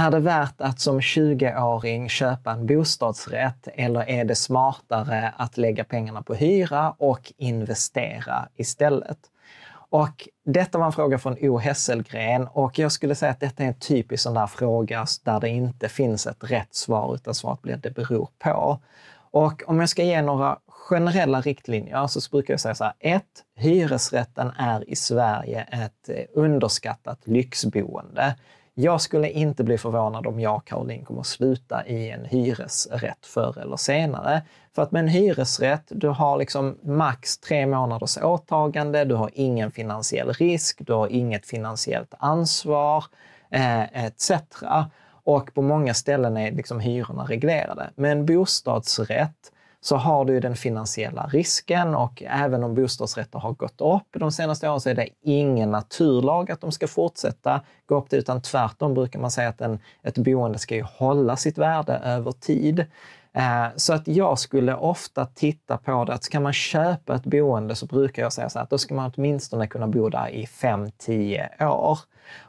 Är det värt att som 20-åring köpa en bostadsrätt eller är det smartare att lägga pengarna på hyra och investera istället? Och detta var en fråga från O Hesselgren och jag skulle säga att detta är en typisk sån där fråga där det inte finns ett rätt svar utan svaret blir det beror på. Och om jag ska ge några generella riktlinjer så brukar jag säga så här. 1. Hyresrätten är i Sverige ett eh, underskattat lyxboende. Jag skulle inte bli förvånad om jag och Caroline kommer sluta i en hyresrätt förr eller senare. För att med en hyresrätt, du har liksom max tre månaders åtagande, du har ingen finansiell risk, du har inget finansiellt ansvar, eh, etc. Och på många ställen är liksom hyrorna reglerade. Med en bostadsrätt så har du den finansiella risken och även om bostadsrätter har gått upp de senaste åren så är det ingen naturlag att de ska fortsätta gå upp, utan tvärtom brukar man säga att en, ett boende ska ju hålla sitt värde över tid. Eh, så att jag skulle ofta titta på det, att ska man köpa ett boende så brukar jag säga så här, att då ska man åtminstone kunna bo där i 5-10 år.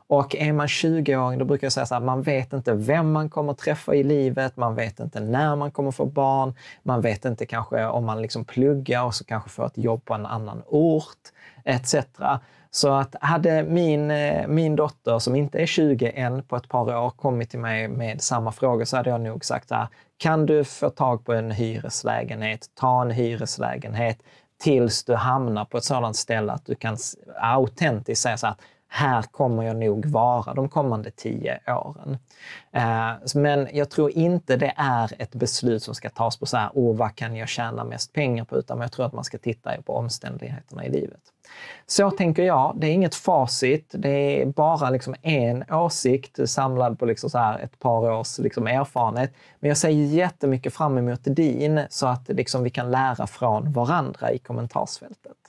Och är man 20-åring, då brukar jag säga så här, man vet inte vem man kommer träffa i livet, man vet inte när man kommer få barn, man vet inte kanske om man liksom pluggar och så kanske får ett jobb på en annan ort, etc. Så att hade min, eh, min dotter, som inte är 20 än, på ett par år kommit till mig med samma fråga så hade jag nog sagt så här, kan du få tag på en hyreslägenhet, ta en hyreslägenhet tills du hamnar på ett sådant ställe att du kan autentiskt säga så här, här kommer jag nog vara de kommande tio åren. Eh, men jag tror inte det är ett beslut som ska tas på så här, oh, vad kan jag tjäna mest pengar på, utan jag tror att man ska titta på omständigheterna i livet. Så tänker jag. Det är inget facit. Det är bara liksom en åsikt samlad på liksom så här ett par års liksom erfarenhet. Men jag ser jättemycket fram emot din så att liksom vi kan lära från varandra i kommentarsfältet.